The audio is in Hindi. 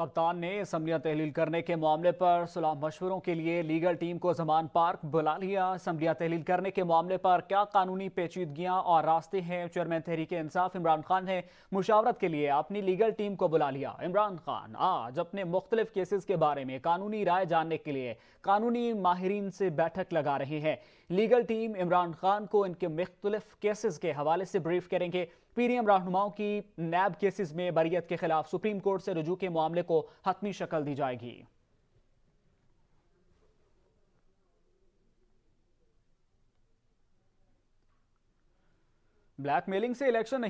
कप्तान ने असम्बलियाँ तहलील करने के मामले पर सलाह मशवरों के लिए लीगल टीम को जमान पार्क बुला लिया असम्बलियाँ तहलील करने के मामले पर क्या कानूनी पेचीदगियां और रास्ते हैं चेयरमैन तहरीक इंसाफ इमरान खान ने मुशावरत के लिए अपनी लीगल टीम को बुला लिया इमरान खान आज अपने मुख्तलिफ केसेस के बारे में कानूनी राय जानने के लिए कानूनी माहरीन से बैठक लगा रहे हैं लीगल टीम इमरान खान को इनके मुख्तलिफ केसेस के हवाले से ब्रीफ करेंगे पीडीएम रहनुमाओं की नैब केसेस में बरियत के खिलाफ सुप्रीम कोर्ट से रजू के मामले को हतमी शक्ल दी जाएगी ब्लैकमेलिंग से इलेक्शन नहीं